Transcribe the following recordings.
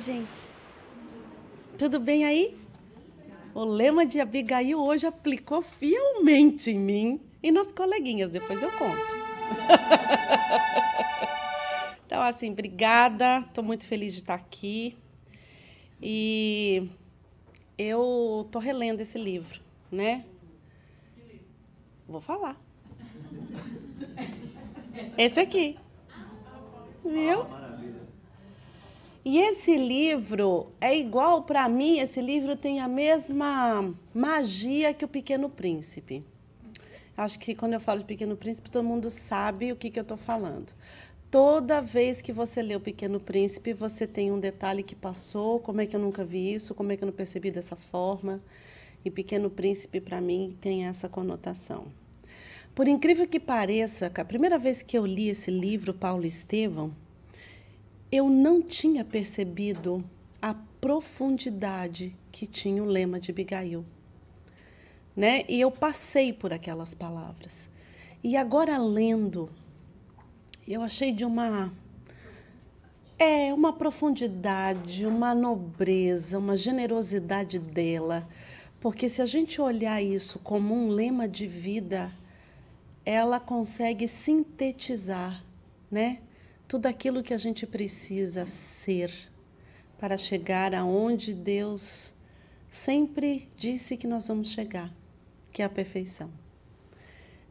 Oi, gente. Tudo bem aí? O lema de Abigail hoje aplicou fielmente em mim e nas coleguinhas, depois eu conto. então, assim, obrigada, estou muito feliz de estar aqui. E eu estou relendo esse livro, né? Vou falar. Esse aqui. Viu? E esse livro é igual para mim, esse livro tem a mesma magia que o Pequeno Príncipe. Acho que quando eu falo de Pequeno Príncipe, todo mundo sabe o que, que eu estou falando. Toda vez que você lê o Pequeno Príncipe, você tem um detalhe que passou, como é que eu nunca vi isso, como é que eu não percebi dessa forma. E Pequeno Príncipe, para mim, tem essa conotação. Por incrível que pareça, a primeira vez que eu li esse livro, Paulo Estevão, eu não tinha percebido a profundidade que tinha o lema de Abigail. Né? E eu passei por aquelas palavras. E agora lendo, eu achei de uma é uma profundidade, uma nobreza, uma generosidade dela, porque se a gente olhar isso como um lema de vida, ela consegue sintetizar, né? tudo aquilo que a gente precisa ser para chegar aonde Deus sempre disse que nós vamos chegar, que é a perfeição.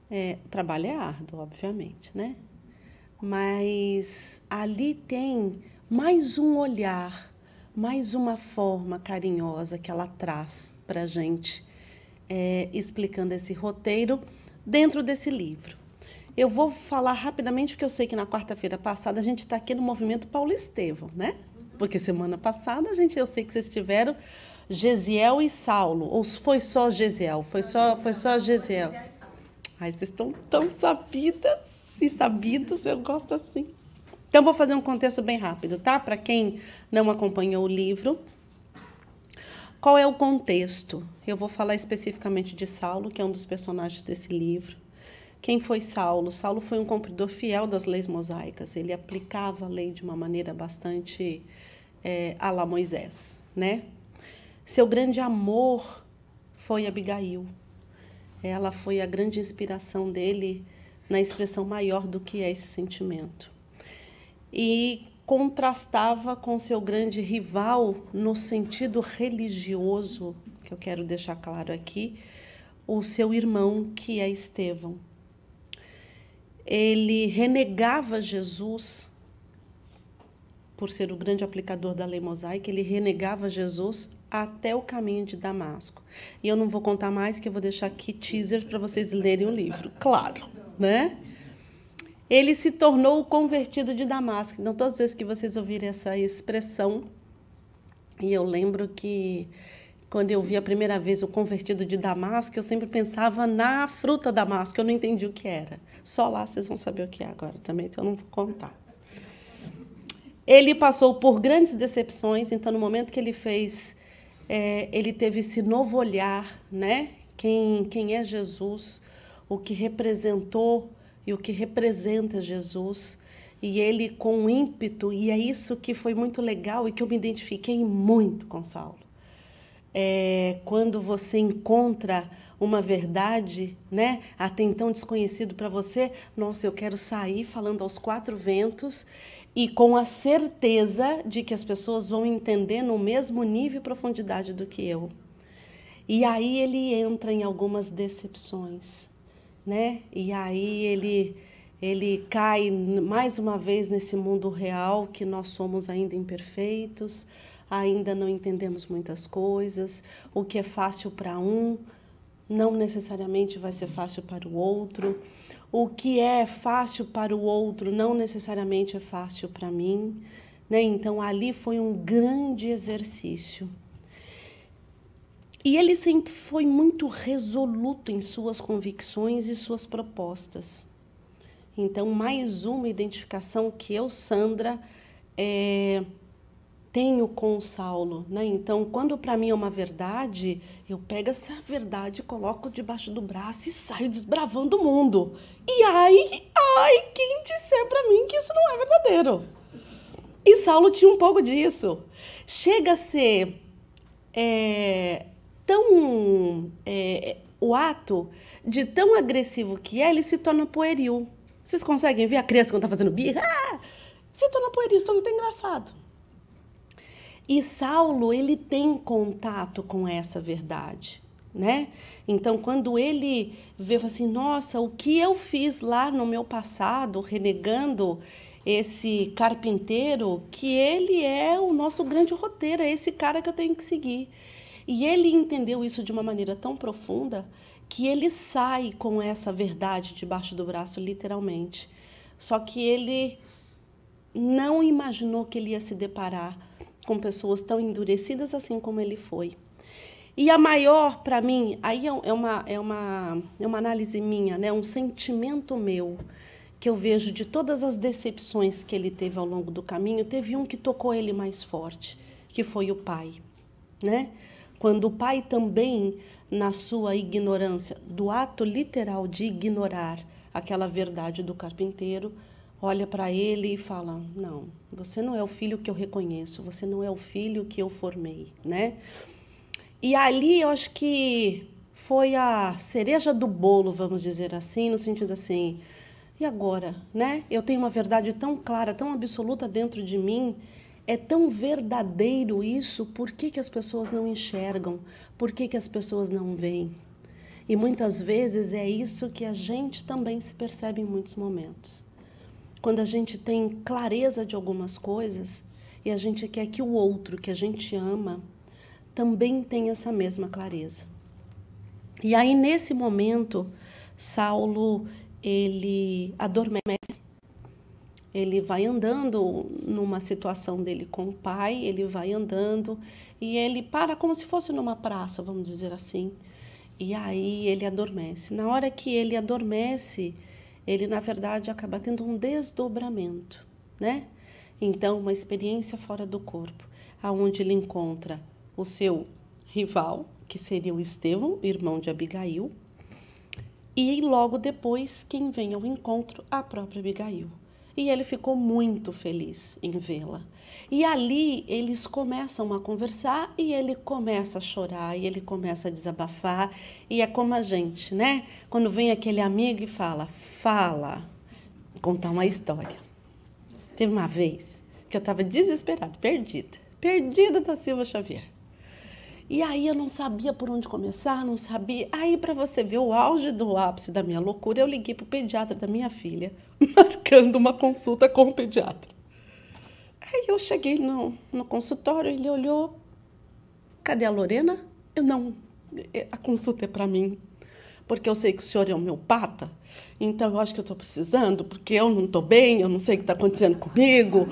É, o trabalho é árduo, obviamente, né? Mas ali tem mais um olhar, mais uma forma carinhosa que ela traz para a gente, é, explicando esse roteiro dentro desse livro. Eu vou falar rapidamente, porque eu sei que na quarta-feira passada a gente está aqui no Movimento Paulo Estevão, né? Porque semana passada a gente, eu sei que vocês tiveram Gesiel e Saulo. Ou foi só Gesiel? Foi só, foi só Gesiel. Ai, vocês estão tão sabidas e sabidos, eu gosto assim. Então, vou fazer um contexto bem rápido, tá? Para quem não acompanhou o livro, qual é o contexto? Eu vou falar especificamente de Saulo, que é um dos personagens desse livro. Quem foi Saulo? Saulo foi um cumpridor fiel das leis mosaicas. Ele aplicava a lei de uma maneira bastante é, à la Moisés, né? Seu grande amor foi Abigail. Ela foi a grande inspiração dele na expressão maior do que é esse sentimento. E contrastava com seu grande rival no sentido religioso, que eu quero deixar claro aqui, o seu irmão que é Estevão ele renegava Jesus por ser o grande aplicador da lei mosaica, ele renegava Jesus até o caminho de Damasco. E eu não vou contar mais, que eu vou deixar aqui teaser para vocês lerem o livro. Claro, né? Ele se tornou o convertido de Damasco. Então, todas as vezes que vocês ouvirem essa expressão, e eu lembro que quando eu vi a primeira vez o convertido de Damasco, eu sempre pensava na fruta Damasco, eu não entendi o que era. Só lá vocês vão saber o que é agora também, então eu não vou contar. Ele passou por grandes decepções, então no momento que ele fez, é, ele teve esse novo olhar, né? Quem, quem é Jesus, o que representou e o que representa Jesus. E ele com ímpeto, e é isso que foi muito legal e que eu me identifiquei muito com Saulo é, quando você encontra uma verdade, né, até então desconhecido para você, nossa, eu quero sair falando aos quatro ventos e com a certeza de que as pessoas vão entender no mesmo nível e profundidade do que eu. E aí ele entra em algumas decepções, né? E aí ele ele cai mais uma vez nesse mundo real que nós somos ainda imperfeitos ainda não entendemos muitas coisas, o que é fácil para um não necessariamente vai ser fácil para o outro, o que é fácil para o outro não necessariamente é fácil para mim. Né? Então, ali foi um grande exercício. E ele sempre foi muito resoluto em suas convicções e suas propostas. Então, mais uma identificação que eu, Sandra, é, tenho com Saulo, né? Então, quando para mim é uma verdade, eu pego essa verdade, coloco debaixo do braço e saio desbravando o mundo. E ai, ai, quem disser para mim que isso não é verdadeiro? E Saulo tinha um pouco disso. Chega a ser é, tão é, o ato de tão agressivo que é, ele se torna pueril. Vocês conseguem ver a criança quando está fazendo birra? Ah! Se torna pueril, isso não é tem engraçado. E Saulo, ele tem contato com essa verdade, né? Então, quando ele vê assim, nossa, o que eu fiz lá no meu passado, renegando esse carpinteiro, que ele é o nosso grande roteiro, é esse cara que eu tenho que seguir. E ele entendeu isso de uma maneira tão profunda que ele sai com essa verdade debaixo do braço, literalmente. Só que ele não imaginou que ele ia se deparar com pessoas tão endurecidas assim como ele foi. E a maior, para mim, aí é, é uma, é, uma, é uma análise minha, né? um sentimento meu, que eu vejo de todas as decepções que ele teve ao longo do caminho, teve um que tocou ele mais forte, que foi o pai. Né? Quando o pai também, na sua ignorância, do ato literal de ignorar aquela verdade do carpinteiro, olha para ele e fala: "Não, você não é o filho que eu reconheço, você não é o filho que eu formei", né? E ali eu acho que foi a cereja do bolo, vamos dizer assim, no sentido assim, e agora, né? Eu tenho uma verdade tão clara, tão absoluta dentro de mim, é tão verdadeiro isso, por que, que as pessoas não enxergam? Por que, que as pessoas não veem? E muitas vezes é isso que a gente também se percebe em muitos momentos quando a gente tem clareza de algumas coisas e a gente quer que o outro que a gente ama também tenha essa mesma clareza. E aí nesse momento, Saulo ele adormece. Ele vai andando numa situação dele com o pai, ele vai andando e ele para como se fosse numa praça, vamos dizer assim. E aí ele adormece. Na hora que ele adormece, ele na verdade acaba tendo um desdobramento, né? Então, uma experiência fora do corpo, aonde ele encontra o seu rival, que seria o Estevão, irmão de Abigail, e logo depois quem vem ao encontro, a própria Abigail e ele ficou muito feliz em vê-la. E ali eles começam a conversar e ele começa a chorar e ele começa a desabafar. E é como a gente, né? Quando vem aquele amigo e fala, fala, contar uma história. Teve uma vez que eu estava desesperada, perdida, perdida da Silva Xavier. E aí eu não sabia por onde começar, não sabia. Aí para você ver o auge do ápice da minha loucura, eu liguei pro pediatra da minha filha, marcando uma consulta com o pediatra. Aí eu cheguei no, no consultório, ele olhou, cadê a Lorena? Eu não, é, a consulta é para mim, porque eu sei que o senhor é homeopata, então eu acho que eu estou precisando, porque eu não estou bem, eu não sei o que está acontecendo comigo,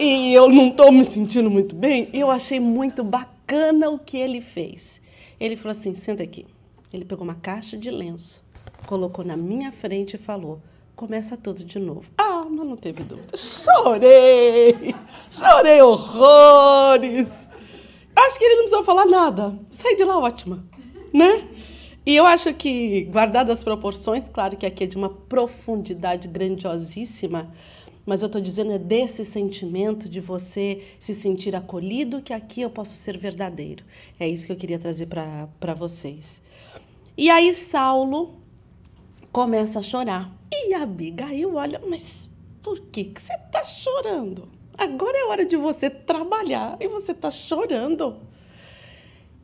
e eu não estou me sentindo muito bem. Eu achei muito bacana bacana o que ele fez. Ele falou assim: senta aqui. Ele pegou uma caixa de lenço, colocou na minha frente e falou: começa tudo de novo. Ah, mas não teve dúvida. Chorei! Chorei horrores! Acho que ele não precisou falar nada. Saí de lá ótima, né? E eu acho que, guardadas as proporções, claro que aqui é de uma profundidade grandiosíssima, mas eu estou dizendo é desse sentimento de você se sentir acolhido que aqui eu posso ser verdadeiro. É isso que eu queria trazer para vocês. E aí Saulo começa a chorar. E Abigail olha, mas por que, que você está chorando? Agora é hora de você trabalhar e você está chorando.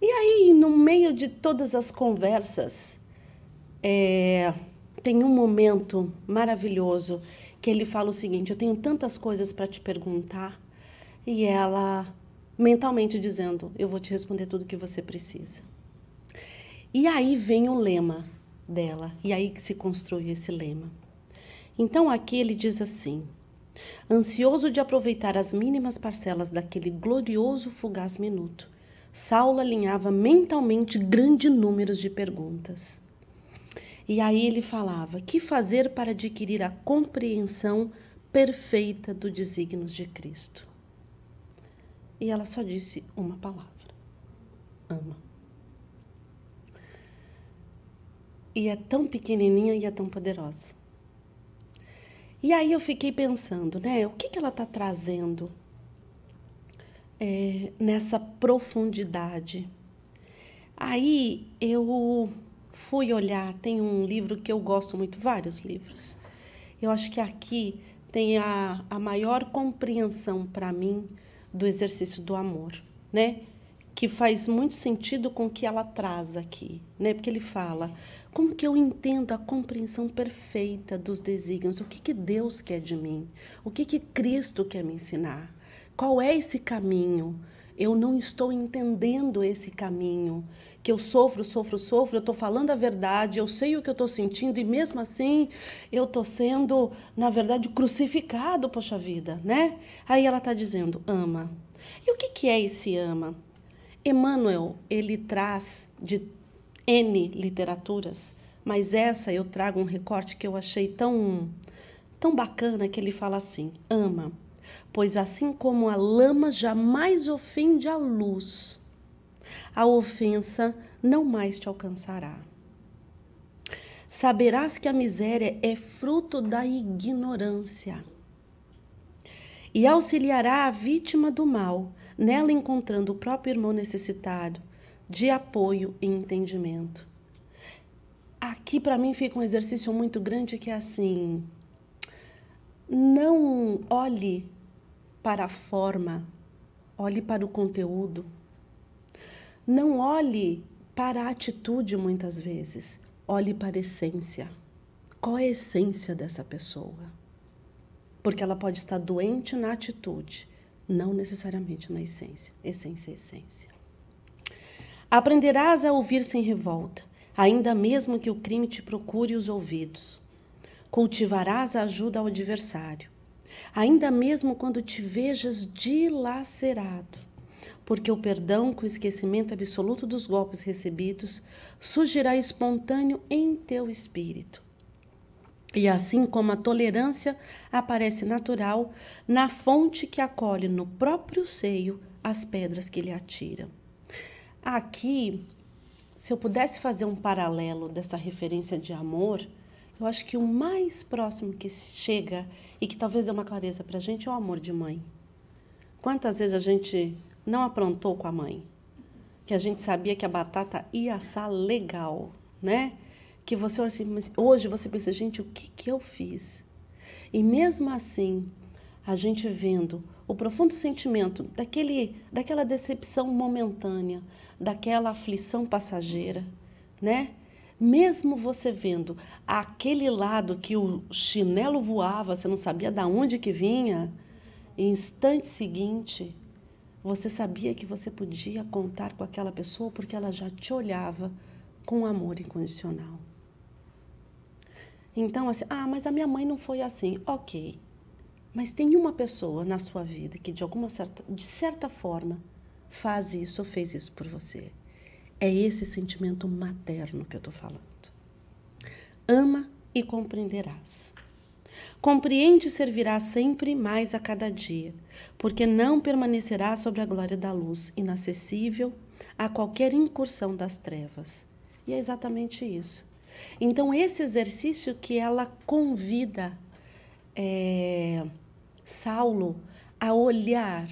E aí, no meio de todas as conversas, é, tem um momento maravilhoso que ele fala o seguinte: Eu tenho tantas coisas para te perguntar. E ela mentalmente dizendo: Eu vou te responder tudo que você precisa. E aí vem o lema dela, e aí que se construiu esse lema. Então aqui ele diz assim: Ansioso de aproveitar as mínimas parcelas daquele glorioso fugaz minuto, Saulo alinhava mentalmente grande números de perguntas. E aí ele falava: que fazer para adquirir a compreensão perfeita do desígnios de Cristo? E ela só disse uma palavra: ama. E é tão pequenininha e é tão poderosa. E aí eu fiquei pensando, né? O que, que ela está trazendo é, nessa profundidade? Aí eu fui olhar, tem um livro que eu gosto muito, vários livros. Eu acho que aqui tem a, a maior compreensão para mim do exercício do amor, né? Que faz muito sentido com o que ela traz aqui, né? Porque ele fala: como que eu entendo a compreensão perfeita dos desígnios? O que, que Deus quer de mim? O que, que Cristo quer me ensinar? Qual é esse caminho? eu não estou entendendo esse caminho, que eu sofro, sofro, sofro, eu estou falando a verdade, eu sei o que eu estou sentindo e mesmo assim eu estou sendo, na verdade, crucificado, poxa vida, né? Aí ela está dizendo, ama. E o que, que é esse ama? Emmanuel, ele traz de N literaturas, mas essa eu trago um recorte que eu achei tão, tão bacana que ele fala assim, ama pois assim como a lama jamais ofende a luz, a ofensa não mais te alcançará. Saberás que a miséria é fruto da ignorância e auxiliará a vítima do mal, nela encontrando o próprio irmão necessitado de apoio e entendimento. Aqui para mim fica um exercício muito grande que é assim: não olhe para a forma, olhe para o conteúdo. Não olhe para a atitude muitas vezes, olhe para a essência. Qual é a essência dessa pessoa? Porque ela pode estar doente na atitude, não necessariamente na essência. Essência é essência. Aprenderás a ouvir sem revolta, ainda mesmo que o crime te procure os ouvidos. Cultivarás a ajuda ao adversário ainda mesmo quando te vejas dilacerado. Porque o perdão com o esquecimento absoluto dos golpes recebidos surgirá espontâneo em teu espírito. E assim como a tolerância aparece natural na fonte que acolhe no próprio seio as pedras que lhe atiram, Aqui, se eu pudesse fazer um paralelo dessa referência de amor, eu acho que o mais próximo que chega e que talvez dê uma clareza para a gente é o amor de mãe. Quantas vezes a gente não aprontou com a mãe? Que a gente sabia que a batata ia assar legal, né? Que você assim, mas hoje você pensa, gente, o que, que eu fiz? E mesmo assim, a gente vendo o profundo sentimento daquele, daquela decepção momentânea, daquela aflição passageira, né? mesmo você vendo aquele lado que o chinelo voava, você não sabia de onde que vinha, em instante seguinte, você sabia que você podia contar com aquela pessoa porque ela já te olhava com amor incondicional. Então, assim, ah, mas a minha mãe não foi assim. Ok. Mas tem uma pessoa na sua vida que, de alguma certa, de certa forma, faz isso ou fez isso por você. É esse sentimento materno que eu estou falando. Ama e compreenderás. Compreende e servirá sempre mais a cada dia, porque não permanecerá sobre a glória da luz, inacessível a qualquer incursão das trevas. E é exatamente isso. Então, esse exercício que ela convida é, Saulo a olhar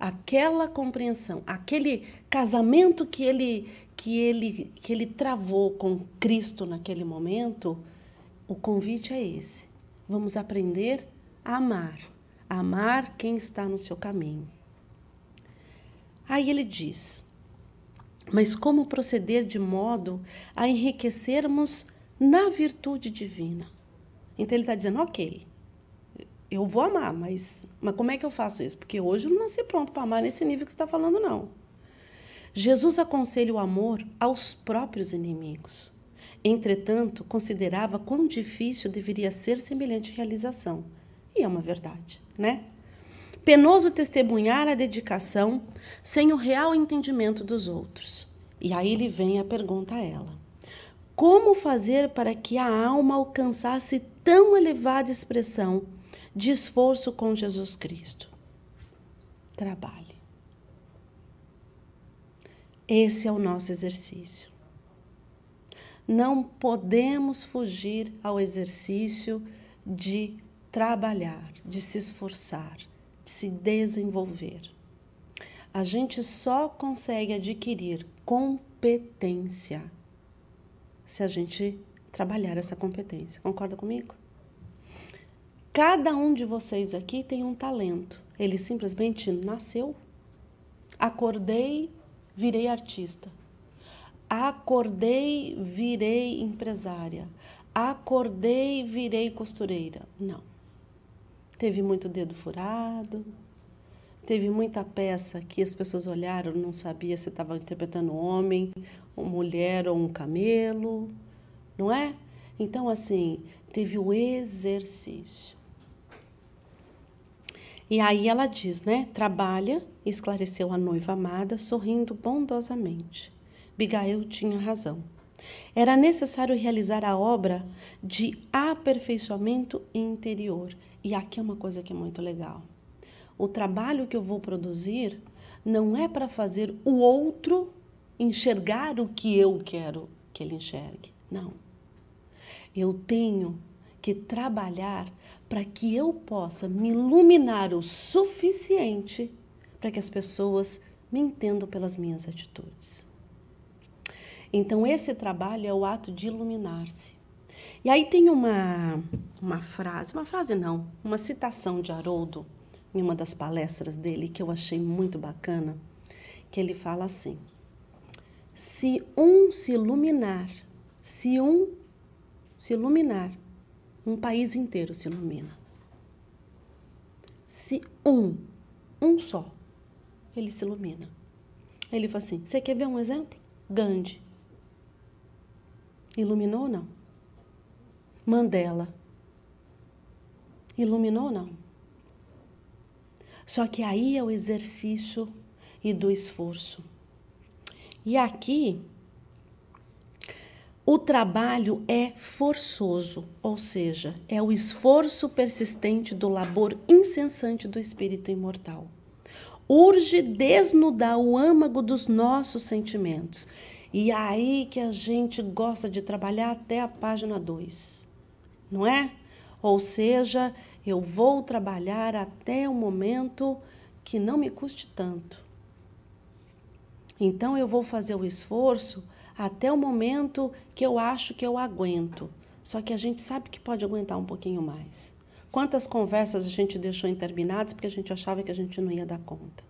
aquela compreensão, aquele casamento que ele que ele que ele travou com Cristo naquele momento, o convite é esse. Vamos aprender a amar, a amar quem está no seu caminho. Aí ele diz: Mas como proceder de modo a enriquecermos na virtude divina? Então ele está dizendo: Ok, eu vou amar, mas, mas como é que eu faço isso? Porque hoje eu não nasci pronto para amar nesse nível que você está falando, não. Jesus aconselha o amor aos próprios inimigos. Entretanto, considerava quão difícil deveria ser semelhante realização. E é uma verdade, né? Penoso testemunhar a dedicação sem o real entendimento dos outros. E aí ele vem a pergunta a ela: Como fazer para que a alma alcançasse tão elevada expressão de esforço com Jesus Cristo? Trabalho. Esse é o nosso exercício. Não podemos fugir ao exercício de trabalhar, de se esforçar, de se desenvolver. A gente só consegue adquirir competência se a gente trabalhar essa competência. Concorda comigo? Cada um de vocês aqui tem um talento. Ele simplesmente nasceu. Acordei virei artista. Acordei, virei empresária. Acordei, virei costureira. Não. Teve muito dedo furado, teve muita peça que as pessoas olharam, não sabia se estava interpretando homem, uma mulher ou um camelo, não é? Então, assim, teve o exercício. E aí ela diz, né? Trabalha esclareceu a noiva amada, sorrindo bondosamente. Bigaio tinha razão. Era necessário realizar a obra de aperfeiçoamento interior. E aqui é uma coisa que é muito legal. O trabalho que eu vou produzir não é para fazer o outro enxergar o que eu quero que ele enxergue. Não. Eu tenho que trabalhar para que eu possa me iluminar o suficiente para que as pessoas me entendam pelas minhas atitudes. Então, esse trabalho é o ato de iluminar-se. E aí tem uma, uma frase, uma frase não, uma citação de Haroldo, em uma das palestras dele, que eu achei muito bacana, que ele fala assim: Se um se iluminar, se um se iluminar, um país inteiro se ilumina. Se um, um só, ele se ilumina. Ele fala assim: Você quer ver um exemplo? Gandhi. Iluminou ou não? Mandela. Iluminou ou não? Só que aí é o exercício e do esforço. E aqui, o trabalho é forçoso, ou seja, é o esforço persistente do labor incessante do espírito imortal. Urge desnudar o âmago dos nossos sentimentos. E é aí que a gente gosta de trabalhar até a página 2, não é? Ou seja, eu vou trabalhar até o momento que não me custe tanto. Então eu vou fazer o esforço até o momento que eu acho que eu aguento. Só que a gente sabe que pode aguentar um pouquinho mais. Quantas conversas a gente deixou interminadas porque a gente achava que a gente não ia dar conta?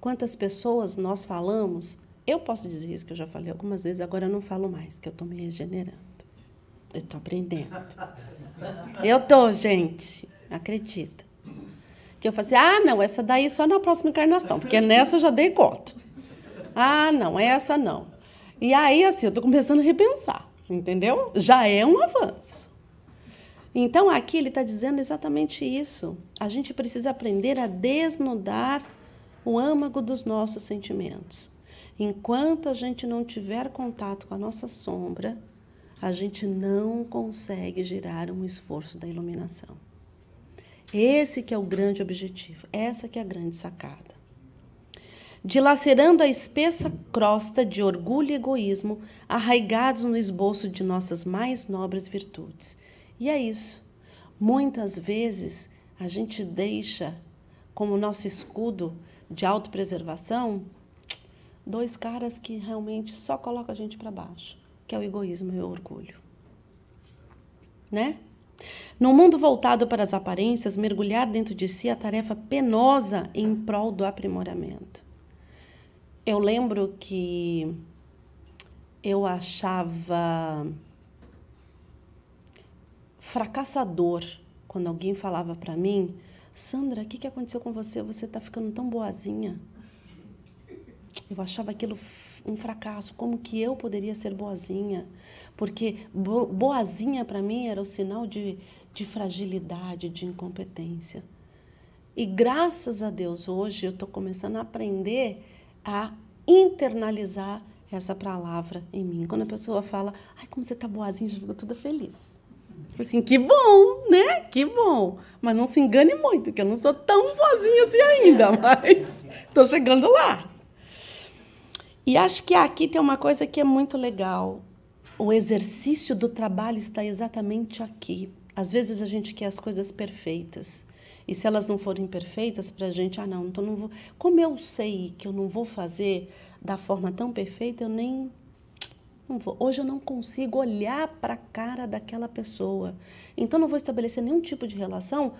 Quantas pessoas nós falamos? Eu posso dizer isso que eu já falei algumas vezes, agora eu não falo mais, que eu estou me regenerando. Eu estou aprendendo. Eu estou, gente. Acredita. Que eu falei assim, ah, não, essa daí só na próxima encarnação, porque nessa eu já dei conta. Ah, não, essa não. E aí, assim, eu estou começando a repensar, entendeu? Já é um avanço. Então aqui ele está dizendo exatamente isso. A gente precisa aprender a desnudar o âmago dos nossos sentimentos. Enquanto a gente não tiver contato com a nossa sombra, a gente não consegue gerar um esforço da iluminação. Esse que é o grande objetivo, essa que é a grande sacada. Dilacerando a espessa crosta de orgulho e egoísmo arraigados no esboço de nossas mais nobres virtudes e é isso. Muitas vezes a gente deixa como nosso escudo de autopreservação dois caras que realmente só colocam a gente para baixo, que é o egoísmo e o orgulho. Né? No mundo voltado para as aparências, mergulhar dentro de si é a tarefa penosa em prol do aprimoramento. Eu lembro que eu achava fracassador quando alguém falava para mim: Sandra, o que, que aconteceu com você? Você está ficando tão boazinha. Eu achava aquilo um fracasso. Como que eu poderia ser boazinha? Porque boazinha para mim era o sinal de, de fragilidade, de incompetência. E graças a Deus hoje eu estou começando a aprender a internalizar essa palavra em mim. Quando a pessoa fala, ai, como você tá boazinha, já fico toda feliz. Assim, que bom, né? Que bom. Mas não se engane muito, que eu não sou tão boazinha assim ainda, mas estou chegando lá. E acho que aqui tem uma coisa que é muito legal. O exercício do trabalho está exatamente aqui. Às vezes a gente quer as coisas perfeitas. E se elas não forem perfeitas para a gente, ah, não, então não vou. Como eu sei que eu não vou fazer da forma tão perfeita, eu nem Hoje eu não consigo olhar para a cara daquela pessoa. Então não vou estabelecer nenhum tipo de relação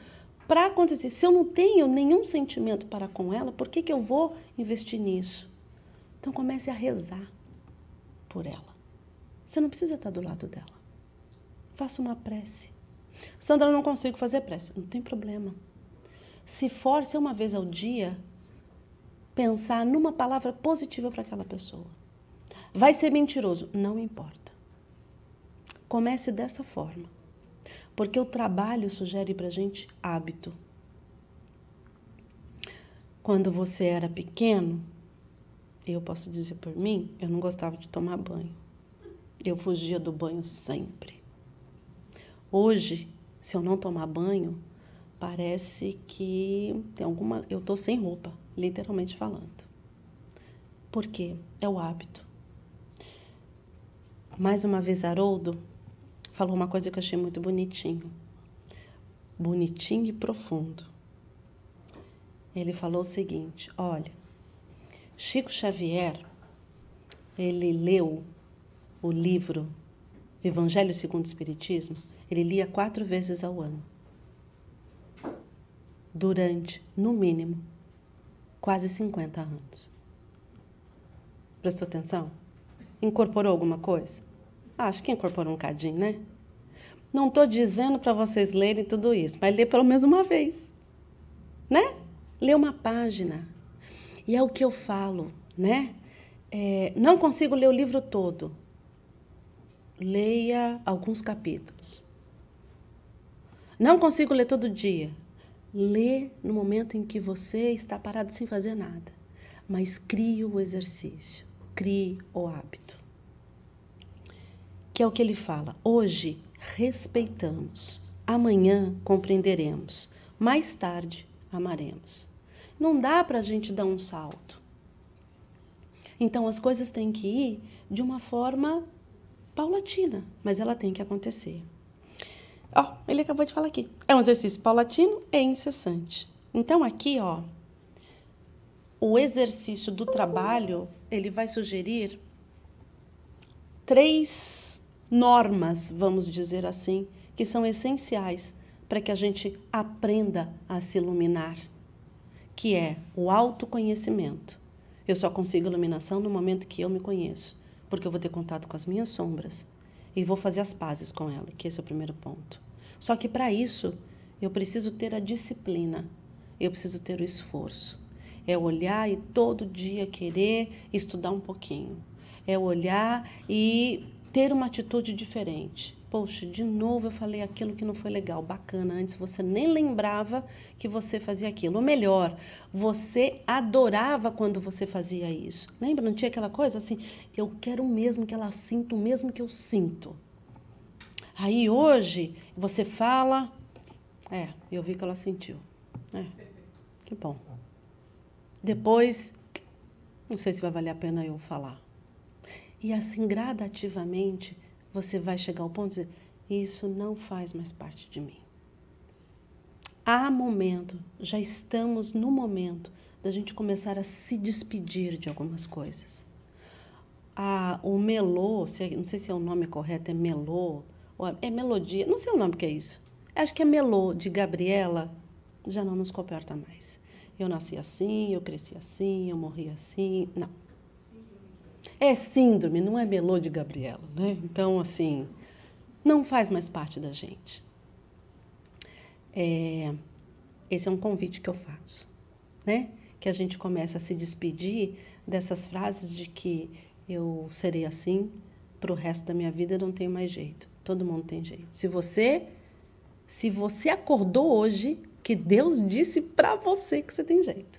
para acontecer. Se eu não tenho nenhum sentimento para com ela, por que, que eu vou investir nisso? Então comece a rezar por ela. Você não precisa estar do lado dela. Faça uma prece. Sandra, eu não consigo fazer prece. Não tem problema. Se force é uma vez ao dia pensar numa palavra positiva para aquela pessoa. Vai ser mentiroso? Não importa. Comece dessa forma. Porque o trabalho sugere para gente hábito. Quando você era pequeno, eu posso dizer por mim, eu não gostava de tomar banho. Eu fugia do banho sempre. Hoje, se eu não tomar banho, parece que tem alguma, eu tô sem roupa, literalmente falando. Porque é o hábito. Mais uma vez, Haroldo falou uma coisa que eu achei muito bonitinho. Bonitinho e profundo. Ele falou o seguinte: olha, Chico Xavier, ele leu o livro Evangelho segundo o Espiritismo, ele lia quatro vezes ao ano. Durante, no mínimo, quase 50 anos. Prestou atenção? Incorporou alguma coisa? Ah, acho que incorporou um cadinho, né? Não estou dizendo para vocês lerem tudo isso, mas lê pelo menos uma vez, né? Lê uma página. E é o que eu falo, né? É, não consigo ler o livro todo. Leia alguns capítulos. Não consigo ler todo dia. Lê no momento em que você está parado sem fazer nada. Mas crie o exercício, crie o hábito que é o que ele fala. Hoje respeitamos, amanhã compreenderemos, mais tarde amaremos. Não dá para a gente dar um salto. Então as coisas têm que ir de uma forma paulatina, mas ela tem que acontecer. Ó, oh, ele acabou de falar aqui. É um exercício paulatino e incessante. Então aqui, ó, o exercício do trabalho, ele vai sugerir três normas, vamos dizer assim, que são essenciais para que a gente aprenda a se iluminar, que é o autoconhecimento. Eu só consigo iluminação no momento que eu me conheço, porque eu vou ter contato com as minhas sombras e vou fazer as pazes com ela, que esse é o primeiro ponto. Só que para isso, eu preciso ter a disciplina, eu preciso ter o esforço. É olhar e todo dia querer estudar um pouquinho. É olhar e ter uma atitude diferente. Poxa, de novo eu falei aquilo que não foi legal, bacana. Antes você nem lembrava que você fazia aquilo. Ou melhor, você adorava quando você fazia isso. Lembra? Não tinha aquela coisa assim? Eu quero mesmo que ela sinta o mesmo que eu sinto. Aí hoje você fala. É, eu vi que ela sentiu. É, que bom. Depois, não sei se vai valer a pena eu falar. E assim, gradativamente, você vai chegar ao ponto de dizer: Isso não faz mais parte de mim. Há momento, já estamos no momento da gente começar a se despedir de algumas coisas. A, o melô, é, não sei se é o nome correto, é melô, é, é melodia, não sei o nome que é isso. Acho que é melô de Gabriela, já não nos comporta mais. Eu nasci assim, eu cresci assim, eu morri assim. Não. É síndrome, não é melô de Gabriela, né? Então, assim, não faz mais parte da gente. É, esse é um convite que eu faço, né? Que a gente comece a se despedir dessas frases de que eu serei assim para o resto da minha vida, eu não tenho mais jeito. Todo mundo tem jeito. Se você se você acordou hoje, que Deus disse para você que você tem jeito.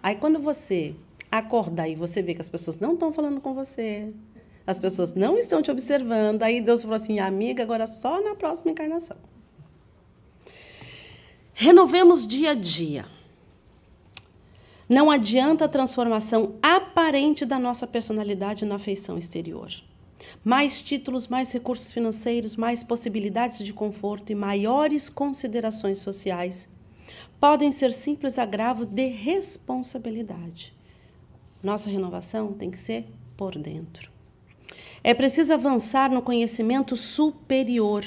Aí quando você acordar e você vê que as pessoas não estão falando com você, as pessoas não estão te observando, aí Deus falou assim: amiga, agora só na próxima encarnação. Renovemos dia a dia. Não adianta a transformação aparente da nossa personalidade na afeição exterior. Mais títulos, mais recursos financeiros, mais possibilidades de conforto e maiores considerações sociais podem ser simples agravo de responsabilidade. Nossa renovação tem que ser por dentro. É preciso avançar no conhecimento superior,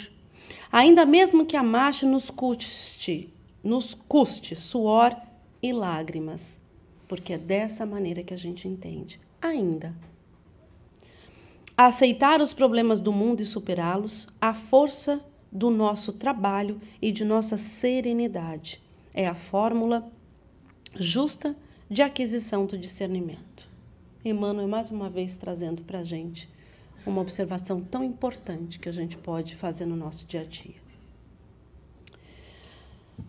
ainda mesmo que a marcha nos custe, nos custe suor e lágrimas, porque é dessa maneira que a gente entende. Ainda aceitar os problemas do mundo e superá-los, a força do nosso trabalho e de nossa serenidade. É a fórmula justa de aquisição do discernimento. Emmanuel, mais uma vez, trazendo para a gente uma observação tão importante que a gente pode fazer no nosso dia a dia.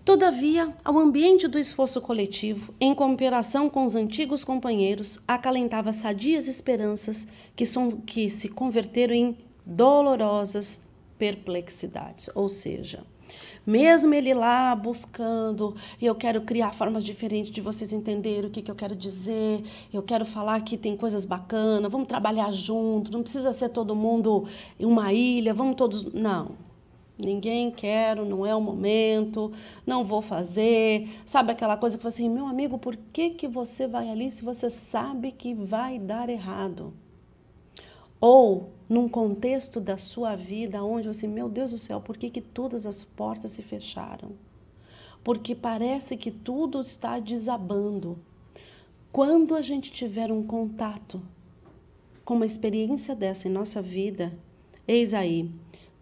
Todavia, ao ambiente do esforço coletivo, em cooperação com os antigos companheiros, acalentava sadias esperanças que, são, que se converteram em dolorosas perplexidades, ou seja, mesmo ele lá buscando, e eu quero criar formas diferentes de vocês entenderem o que, que eu quero dizer, eu quero falar que tem coisas bacanas, vamos trabalhar junto, não precisa ser todo mundo em uma ilha, vamos todos. Não. Ninguém quero, não é o momento, não vou fazer. Sabe aquela coisa que você assim, meu amigo, por que, que você vai ali se você sabe que vai dar errado? Ou num contexto da sua vida onde você, meu Deus do céu, por que, que todas as portas se fecharam? Porque parece que tudo está desabando. Quando a gente tiver um contato com uma experiência dessa em nossa vida, eis aí,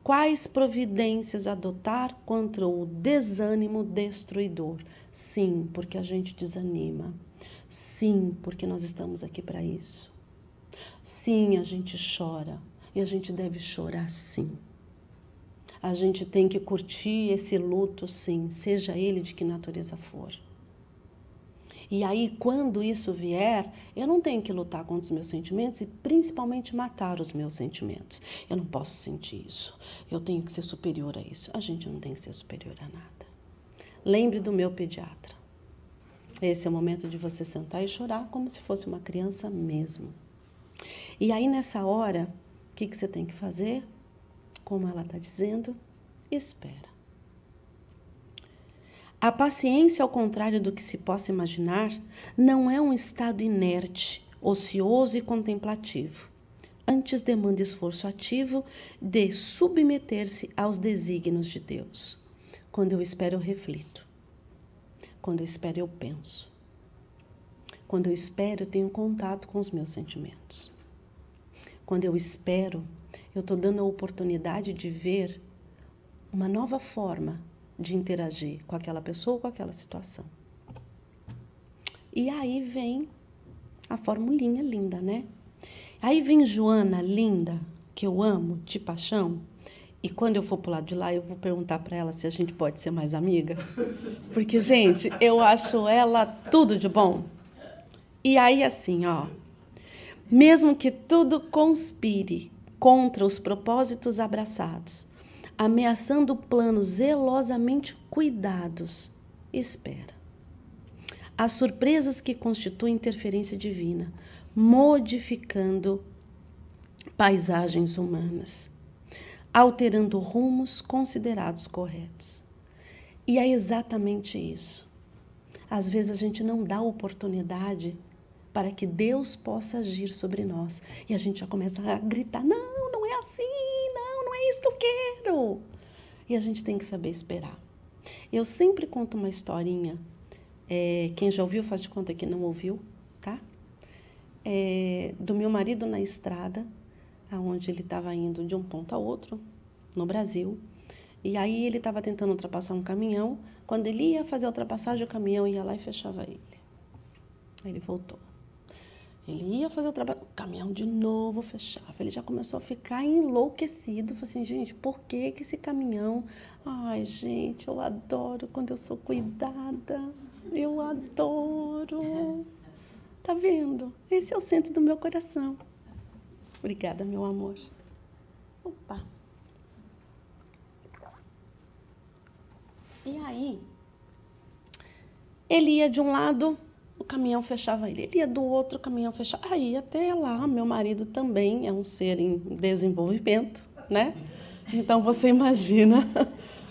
quais providências adotar contra o desânimo destruidor? Sim, porque a gente desanima. Sim, porque nós estamos aqui para isso. Sim, a gente chora e a gente deve chorar sim. A gente tem que curtir esse luto sim, seja ele de que natureza for. E aí, quando isso vier, eu não tenho que lutar contra os meus sentimentos e principalmente matar os meus sentimentos. Eu não posso sentir isso. Eu tenho que ser superior a isso. A gente não tem que ser superior a nada. Lembre do meu pediatra. Esse é o momento de você sentar e chorar como se fosse uma criança mesmo. E aí, nessa hora, o que, que você tem que fazer? Como ela está dizendo, espera. A paciência, ao contrário do que se possa imaginar, não é um estado inerte, ocioso e contemplativo. Antes demanda esforço ativo de submeter-se aos desígnios de Deus. Quando eu espero, eu reflito. Quando eu espero, eu penso. Quando eu espero, eu tenho contato com os meus sentimentos. Quando eu espero, eu estou dando a oportunidade de ver uma nova forma de interagir com aquela pessoa ou com aquela situação. E aí vem a formulinha linda, né? Aí vem Joana linda, que eu amo de paixão, e quando eu for pro lado de lá, eu vou perguntar para ela se a gente pode ser mais amiga. Porque, gente, eu acho ela tudo de bom. E aí, assim, ó, mesmo que tudo conspire contra os propósitos abraçados, ameaçando o plano zelosamente cuidados, espera. As surpresas que constituem interferência divina, modificando paisagens humanas, alterando rumos considerados corretos. E é exatamente isso. Às vezes a gente não dá oportunidade para que Deus possa agir sobre nós. E a gente já começa a gritar: não, não é assim, não, não é isso que eu quero. E a gente tem que saber esperar. Eu sempre conto uma historinha. É, quem já ouviu, faz de conta que não ouviu, tá? É, do meu marido na estrada, aonde ele estava indo de um ponto a outro, no Brasil. E aí ele estava tentando ultrapassar um caminhão. Quando ele ia fazer a ultrapassagem, o caminhão ia lá e fechava ele. Aí ele voltou. Ele ia fazer o trabalho, o caminhão de novo fechava. Ele já começou a ficar enlouquecido. Falei assim, gente, por que, que esse caminhão? Ai, gente, eu adoro quando eu sou cuidada. Eu adoro. Tá vendo? Esse é o centro do meu coração. Obrigada, meu amor. Opa. E aí? Ele ia de um lado o caminhão fechava ele, ele ia do outro caminhão fechava. Aí até lá, meu marido também é um ser em desenvolvimento, né? Então você imagina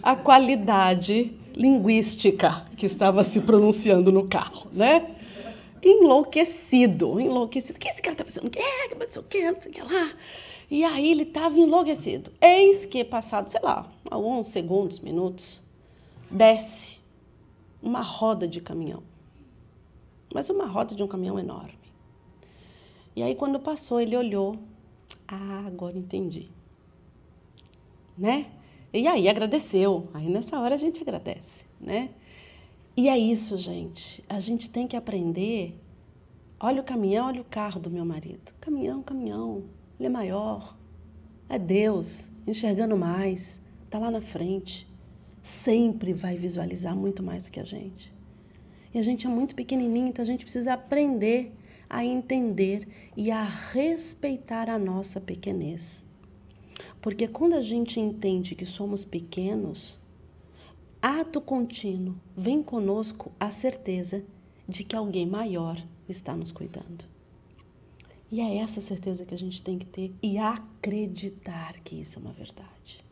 a qualidade linguística que estava se pronunciando no carro, né? Enlouquecido, enlouquecido. O que esse cara está pensando? O que é? que sei o que, não sei o que lá. E aí ele estava enlouquecido. Eis que, passado, sei lá, alguns segundos, minutos, desce uma roda de caminhão mas uma roda de um caminhão enorme. E aí, quando passou, ele olhou. Ah, agora entendi. Né? E aí agradeceu. Aí nessa hora a gente agradece, né? E é isso, gente. A gente tem que aprender. Olha o caminhão, olha o carro do meu marido. Caminhão, caminhão. Ele é maior. É Deus enxergando mais. Tá lá na frente. Sempre vai visualizar muito mais do que a gente. E a gente é muito pequenininho, então a gente precisa aprender a entender e a respeitar a nossa pequenez. Porque quando a gente entende que somos pequenos, ato contínuo vem conosco a certeza de que alguém maior está nos cuidando. E é essa certeza que a gente tem que ter e acreditar que isso é uma verdade.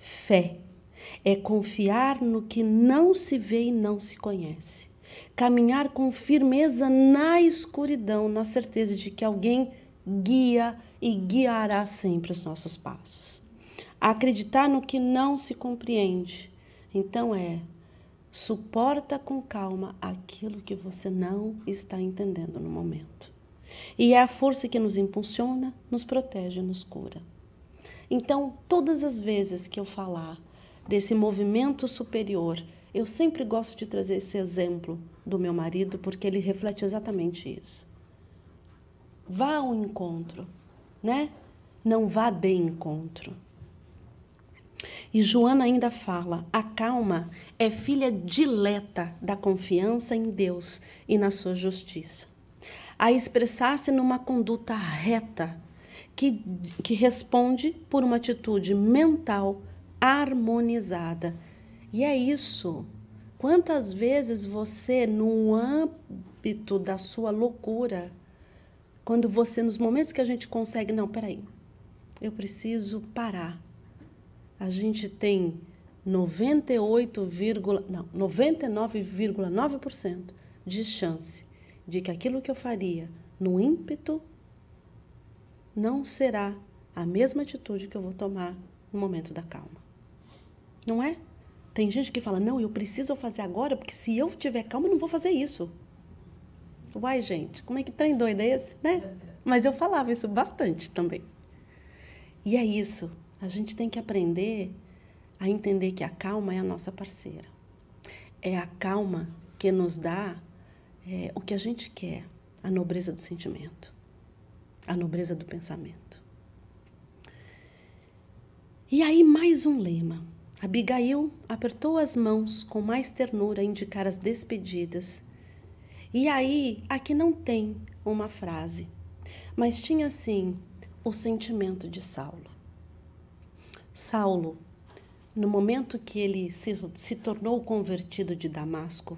Fé é confiar no que não se vê e não se conhece caminhar com firmeza na escuridão, na certeza de que alguém guia e guiará sempre os nossos passos. Acreditar no que não se compreende. Então é suporta com calma aquilo que você não está entendendo no momento. E é a força que nos impulsiona, nos protege, nos cura. Então, todas as vezes que eu falar desse movimento superior, eu sempre gosto de trazer esse exemplo do meu marido, porque ele reflete exatamente isso. Vá ao encontro, né? Não vá de encontro. E Joana ainda fala: a calma é filha dileta da confiança em Deus e na sua justiça. A expressar-se numa conduta reta que, que responde por uma atitude mental harmonizada. E é isso Quantas vezes você, no âmbito da sua loucura, quando você, nos momentos que a gente consegue, não, peraí, eu preciso parar. A gente tem 98, não, 99,9% de chance de que aquilo que eu faria no ímpeto não será a mesma atitude que eu vou tomar no momento da calma. Não é? Tem gente que fala: não, eu preciso fazer agora, porque se eu tiver calma, eu não vou fazer isso. Uai, gente, como é que trem doido é esse, né? Mas eu falava isso bastante também. E é isso. A gente tem que aprender a entender que a calma é a nossa parceira. É a calma que nos dá é, o que a gente quer, a nobreza do sentimento, a nobreza do pensamento. E aí, mais um lema. Abigail apertou as mãos com mais ternura a indicar as despedidas. E aí, aqui não tem uma frase, mas tinha sim o sentimento de Saulo. Saulo, no momento que ele se, se tornou convertido de Damasco,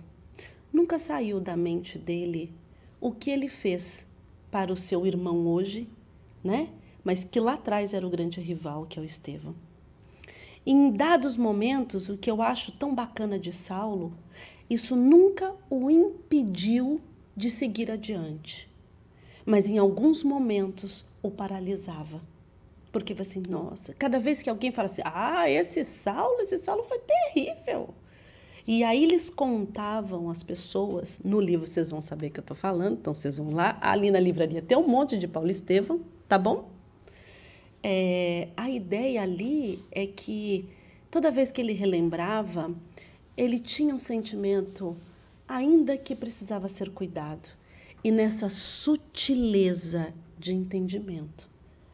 nunca saiu da mente dele o que ele fez para o seu irmão hoje, né? Mas que lá atrás era o grande rival, que é o Estevão. Em dados momentos, o que eu acho tão bacana de Saulo, isso nunca o impediu de seguir adiante. Mas em alguns momentos o paralisava. Porque assim, nossa, cada vez que alguém fala assim, ah, esse Saulo, esse Saulo foi terrível. E aí eles contavam as pessoas, no livro vocês vão saber o que eu estou falando, então vocês vão lá, ali na livraria tem um monte de Paulo Estevão, tá bom? é, a ideia ali é que toda vez que ele relembrava, ele tinha um sentimento ainda que precisava ser cuidado. E nessa sutileza de entendimento,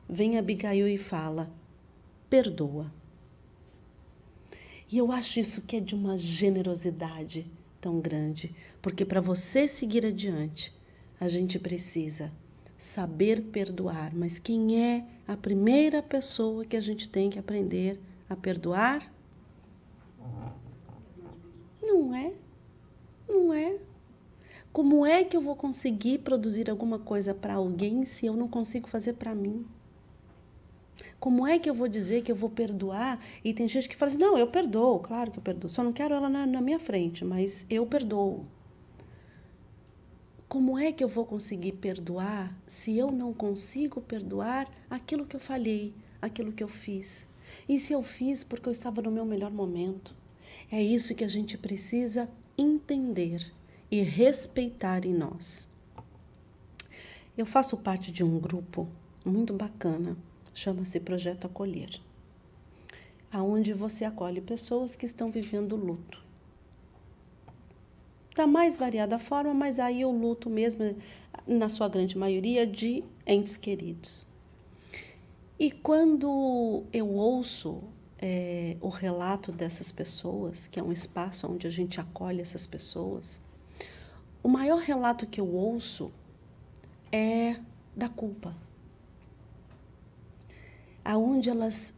vem Abigail e fala: perdoa. E eu acho isso que é de uma generosidade tão grande, porque para você seguir adiante, a gente precisa saber perdoar, mas quem é a primeira pessoa que a gente tem que aprender a perdoar? Não é. Não é. Como é que eu vou conseguir produzir alguma coisa para alguém se eu não consigo fazer para mim? Como é que eu vou dizer que eu vou perdoar? E tem gente que fala assim: não, eu perdoo, claro que eu perdoo, só não quero ela na, na minha frente, mas eu perdoo. Como é que eu vou conseguir perdoar se eu não consigo perdoar aquilo que eu falhei, aquilo que eu fiz? E se eu fiz porque eu estava no meu melhor momento? É isso que a gente precisa entender e respeitar em nós. Eu faço parte de um grupo muito bacana, chama-se Projeto Acolher, aonde você acolhe pessoas que estão vivendo luto da tá mais variada forma, mas aí eu luto mesmo, eh, na sua grande maioria, de entes queridos. E quando eu ouço é, o relato dessas pessoas, que é um espaço onde a gente acolhe essas pessoas, o maior relato que eu ouço é da culpa. Aonde elas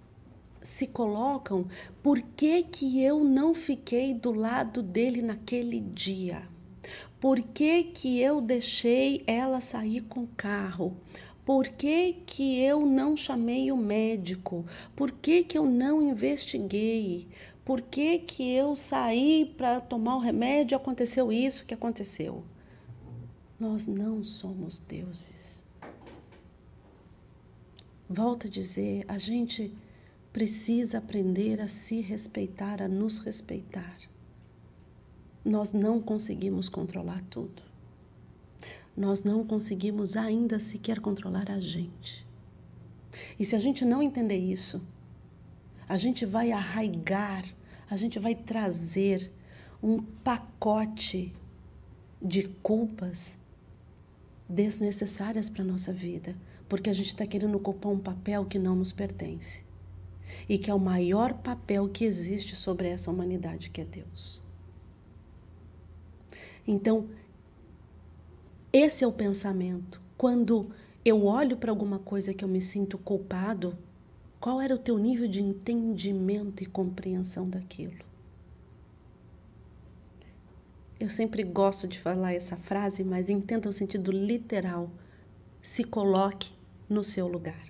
se colocam por que, que eu não fiquei do lado dele naquele dia? Por que, que eu deixei ela sair com o carro? Por que, que eu não chamei o médico? Por que, que eu não investiguei? Por que, que eu saí para tomar o remédio e aconteceu isso que aconteceu? Nós não somos deuses. Volto a dizer, a gente precisa aprender a se respeitar, a nos respeitar. Nós não conseguimos controlar tudo. Nós não conseguimos ainda sequer controlar a gente. E se a gente não entender isso, a gente vai arraigar, a gente vai trazer um pacote de culpas desnecessárias para a nossa vida, porque a gente está querendo ocupar um papel que não nos pertence e que é o maior papel que existe sobre essa humanidade que é Deus. Então, esse é o pensamento. Quando eu olho para alguma coisa que eu me sinto culpado, qual era o teu nível de entendimento e compreensão daquilo? Eu sempre gosto de falar essa frase, mas entenda o sentido literal. Se coloque no seu lugar.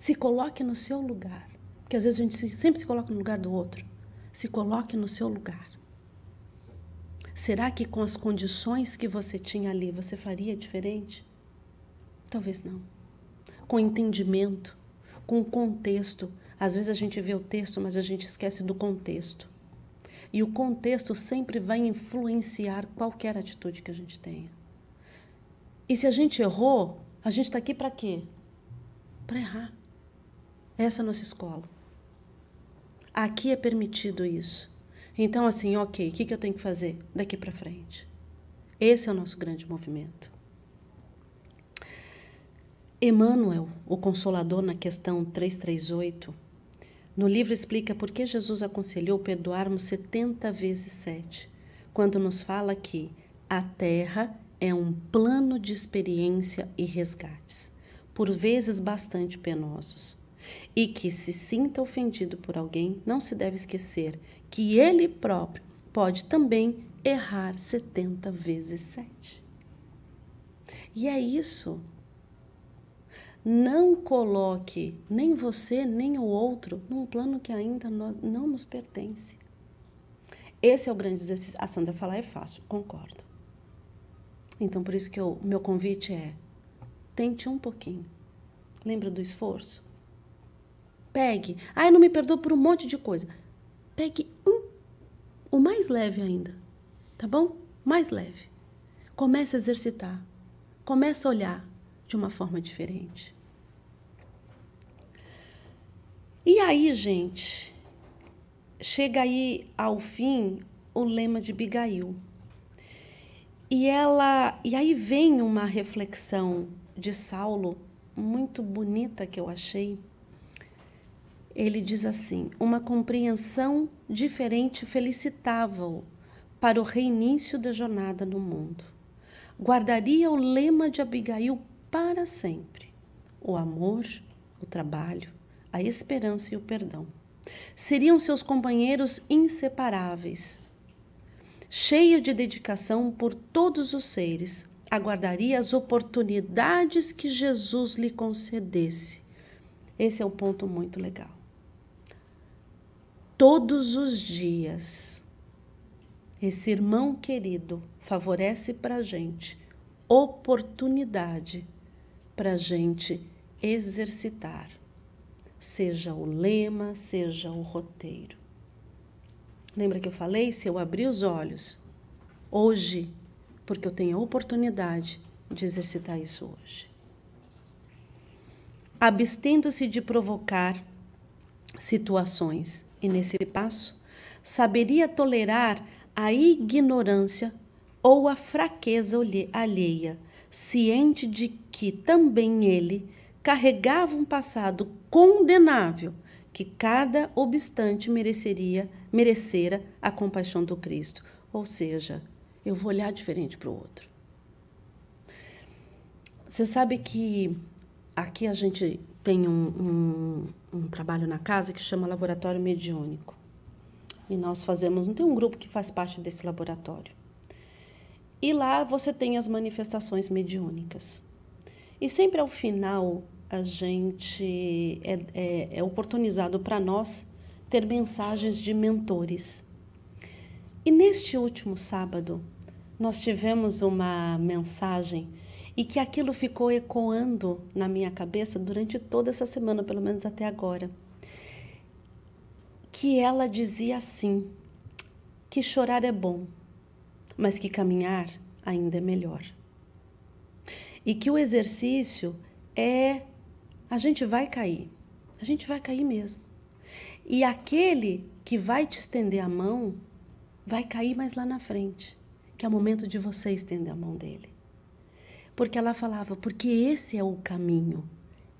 Se coloque no seu lugar. Porque às vezes a gente sempre se coloca no lugar do outro. Se coloque no seu lugar. Será que com as condições que você tinha ali você faria diferente? Talvez não. Com entendimento, com contexto. Às vezes a gente vê o texto, mas a gente esquece do contexto. E o contexto sempre vai influenciar qualquer atitude que a gente tenha. E se a gente errou, a gente está aqui para quê? Para errar essa é a nossa escola. Aqui é permitido isso. Então, assim, ok, o que, eu tenho que fazer daqui para frente? Esse é o nosso grande movimento. Emmanuel, o Consolador, na questão 338, no livro explica por que Jesus aconselhou perdoarmos 70 vezes 7, quando nos fala que a terra é um plano de experiência e resgates, por vezes bastante penosos e que se sinta ofendido por alguém, não se deve esquecer que ele próprio pode também errar 70 vezes 7. E é isso. Não coloque nem você nem o outro num plano que ainda nós, não nos pertence. Esse é o grande exercício. A Sandra falar é fácil, concordo. Então, por isso que o meu convite é: tente um pouquinho. Lembra do esforço? Pegue. Ai, não me perdoa por um monte de coisa. Pegue um, o mais leve ainda. Tá bom? Mais leve. Comece a exercitar. Comece a olhar de uma forma diferente. E aí, gente, chega aí ao fim o lema de Bigail. E ela, e aí vem uma reflexão de Saulo muito bonita que eu achei ele diz assim: uma compreensão diferente felicitava-o para o reinício da jornada no mundo. Guardaria o lema de Abigail para sempre: o amor, o trabalho, a esperança e o perdão. Seriam seus companheiros inseparáveis. Cheio de dedicação por todos os seres, aguardaria as oportunidades que Jesus lhe concedesse. Esse é um ponto muito legal todos os dias. Esse irmão querido favorece para a gente oportunidade para a gente exercitar, seja o lema, seja o roteiro. Lembra que eu falei? Se eu abrir os olhos hoje, porque eu tenho a oportunidade de exercitar isso hoje. Abstendo-se de provocar situações e nesse passo, saberia tolerar a ignorância ou a fraqueza alheia, ciente de que também ele carregava um passado condenável que cada obstante mereceria, merecera a compaixão do Cristo. Ou seja, eu vou olhar diferente para o outro. Você sabe que aqui a gente tem um, um, um trabalho na casa que chama Laboratório Mediúnico. E nós fazemos, não tem um grupo que faz parte desse laboratório. E lá você tem as manifestações mediúnicas. E sempre ao final a gente é, é, é oportunizado para nós ter mensagens de mentores. E neste último sábado nós tivemos uma mensagem e que aquilo ficou ecoando na minha cabeça durante toda essa semana, pelo menos até agora. Que ela dizia assim: que chorar é bom, mas que caminhar ainda é melhor. E que o exercício é a gente vai cair, a gente vai cair mesmo. E aquele que vai te estender a mão vai cair mais lá na frente, que é o momento de você estender a mão dele porque ela falava, porque esse é o caminho,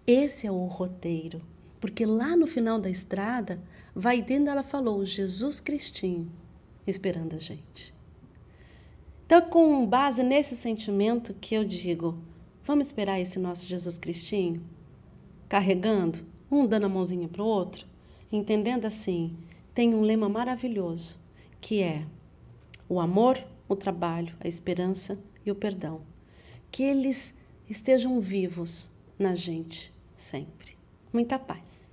esse é o roteiro. Porque lá no final da estrada, vai dentro, ela falou, Jesus Cristinho esperando a gente. Então, com base nesse sentimento que eu digo, vamos esperar esse nosso Jesus Cristinho carregando, um dando a mãozinha para o outro, entendendo assim, tem um lema maravilhoso, que é o amor, o trabalho, a esperança e o perdão que eles estejam vivos na gente sempre. Muita paz.